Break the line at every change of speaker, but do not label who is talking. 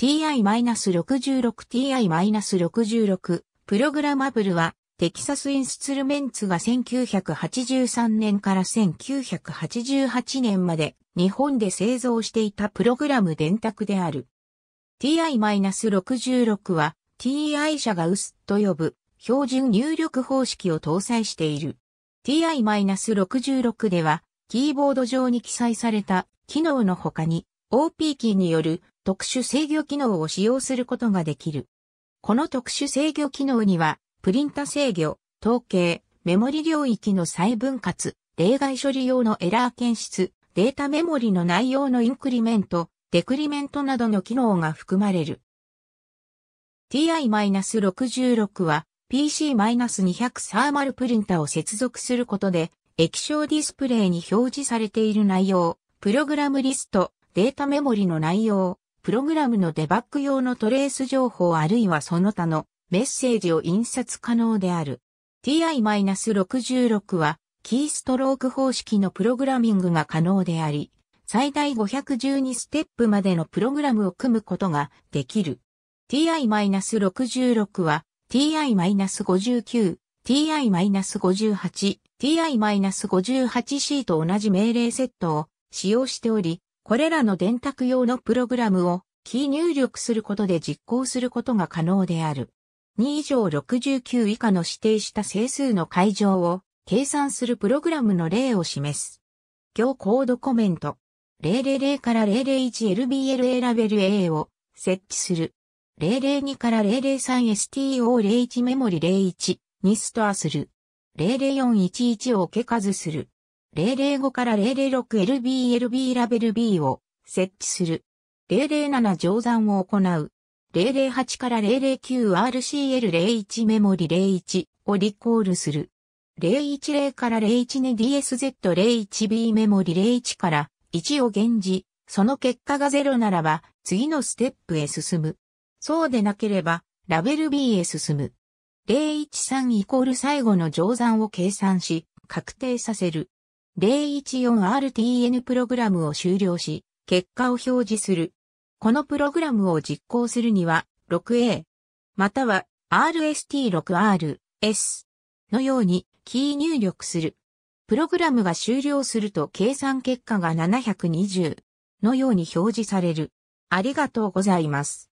TI-66TI-66 プログラマブルはテキサスインスツルメンツが1983年から1988年まで日本で製造していたプログラム電卓である。TI-66 は TI 社が US と呼ぶ標準入力方式を搭載している。TI-66 ではキーボード上に記載された機能の他に OP キーによる特殊制御機能を使用することができる。この特殊制御機能には、プリンタ制御、統計、メモリ領域の再分割、例外処理用のエラー検出、データメモリの内容のインクリメント、デクリメントなどの機能が含まれる。TI-66 は PC-200 サーマルプリンタを接続することで液晶ディスプレイに表示されている内容、プログラムリスト、データメモリの内容、プログラムのデバッグ用のトレース情報あるいはその他のメッセージを印刷可能である。ti-66 は、キーストローク方式のプログラミングが可能であり、最大512ステップまでのプログラムを組むことができる。ti-66 は ti-59、ti-58、ti-58c と同じ命令セットを使用しており、これらの電卓用のプログラムをキー入力することで実行することが可能である。2以上69以下の指定した整数の解乗を計算するプログラムの例を示す。行コードコメント。000から 001LBLA ラベル A を設置する。002から 003STO01 メモリ01にストアする。00411を受け数する。005から 006LBLB ラベル B を設置する。007乗算を行う。008から 009RCL01 メモリ01をリコールする。010から 012DSZ01B メモリ01から1を現時、その結果が0ならば次のステップへ進む。そうでなければラベル B へ進む。013イコール最後の乗算を計算し、確定させる。014RTN プログラムを終了し、結果を表示する。このプログラムを実行するには、6A、または RST6RS のようにキー入力する。プログラムが終了すると計算結果が720のように表示される。ありがとうございます。